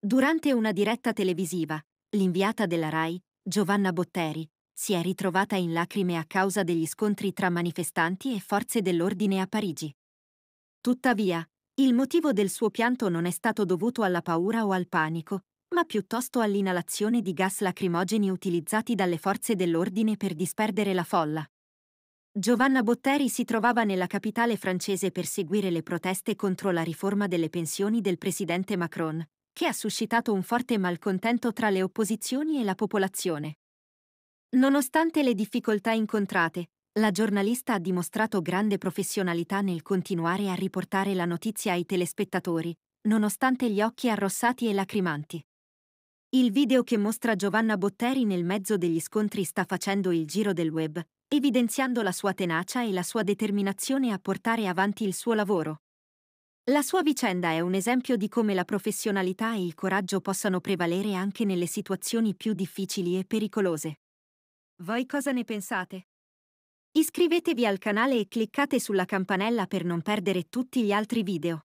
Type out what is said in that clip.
Durante una diretta televisiva, l'inviata della RAI, Giovanna Botteri, si è ritrovata in lacrime a causa degli scontri tra manifestanti e forze dell'ordine a Parigi. Tuttavia, il motivo del suo pianto non è stato dovuto alla paura o al panico, ma piuttosto all'inalazione di gas lacrimogeni utilizzati dalle forze dell'ordine per disperdere la folla. Giovanna Botteri si trovava nella capitale francese per seguire le proteste contro la riforma delle pensioni del presidente Macron, che ha suscitato un forte malcontento tra le opposizioni e la popolazione. Nonostante le difficoltà incontrate, la giornalista ha dimostrato grande professionalità nel continuare a riportare la notizia ai telespettatori, nonostante gli occhi arrossati e lacrimanti. Il video che mostra Giovanna Botteri nel mezzo degli scontri sta facendo il giro del web, evidenziando la sua tenacia e la sua determinazione a portare avanti il suo lavoro. La sua vicenda è un esempio di come la professionalità e il coraggio possano prevalere anche nelle situazioni più difficili e pericolose. Voi cosa ne pensate? Iscrivetevi al canale e cliccate sulla campanella per non perdere tutti gli altri video.